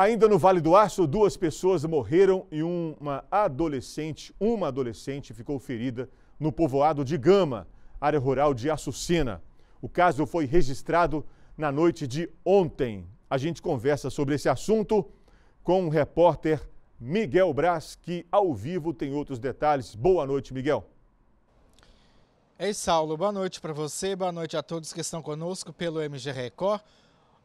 Ainda no Vale do Aço, duas pessoas morreram e uma adolescente, uma adolescente ficou ferida no povoado de Gama, área rural de Açucena. O caso foi registrado na noite de ontem. A gente conversa sobre esse assunto com o repórter Miguel Braz, que ao vivo tem outros detalhes. Boa noite, Miguel. Ei, Saulo, boa noite para você, boa noite a todos que estão conosco pelo MG Record.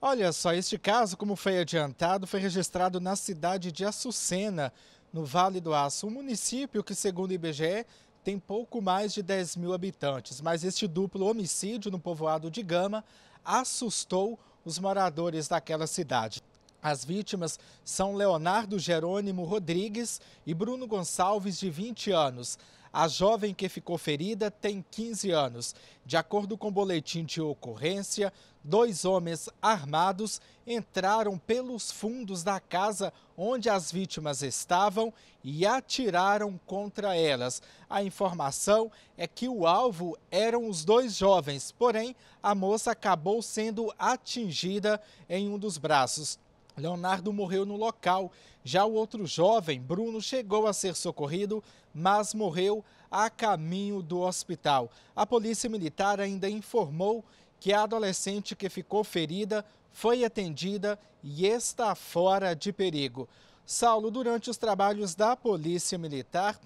Olha só, este caso, como foi adiantado, foi registrado na cidade de Açucena, no Vale do Aço, um município que, segundo o IBGE, tem pouco mais de 10 mil habitantes. Mas este duplo homicídio no povoado de Gama assustou os moradores daquela cidade. As vítimas são Leonardo Jerônimo Rodrigues e Bruno Gonçalves, de 20 anos. A jovem que ficou ferida tem 15 anos. De acordo com o boletim de ocorrência, dois homens armados entraram pelos fundos da casa onde as vítimas estavam e atiraram contra elas. A informação é que o alvo eram os dois jovens, porém a moça acabou sendo atingida em um dos braços. Leonardo morreu no local. Já o outro jovem, Bruno, chegou a ser socorrido, mas morreu a caminho do hospital. A polícia militar ainda informou que a adolescente que ficou ferida foi atendida e está fora de perigo. Saulo, durante os trabalhos da Polícia Militar,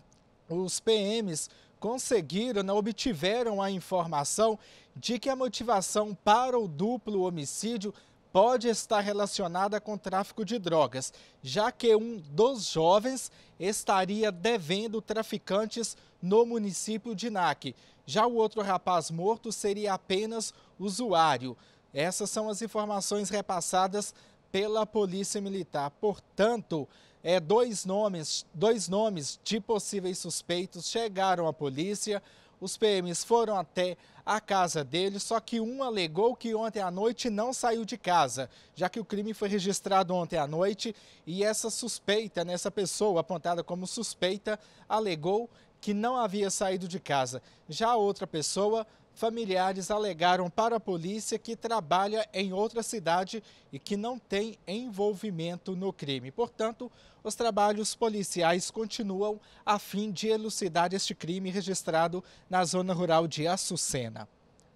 os PMs conseguiram, obtiveram a informação de que a motivação para o duplo homicídio pode estar relacionada com tráfico de drogas, já que um dos jovens estaria devendo traficantes no município de Nac. Já o outro rapaz morto seria apenas usuário. Essas são as informações repassadas pela Polícia Militar. Portanto, é, dois, nomes, dois nomes de possíveis suspeitos chegaram à polícia. Os PMs foram até a casa dele, só que um alegou que ontem à noite não saiu de casa, já que o crime foi registrado ontem à noite e essa suspeita, nessa né, pessoa apontada como suspeita, alegou que não havia saído de casa. Já a outra pessoa familiares alegaram para a polícia que trabalha em outra cidade e que não tem envolvimento no crime. Portanto, os trabalhos policiais continuam a fim de elucidar este crime registrado na zona rural de Açucena.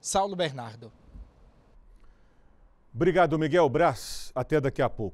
Saulo Bernardo. Obrigado, Miguel Braz. Até daqui a pouco.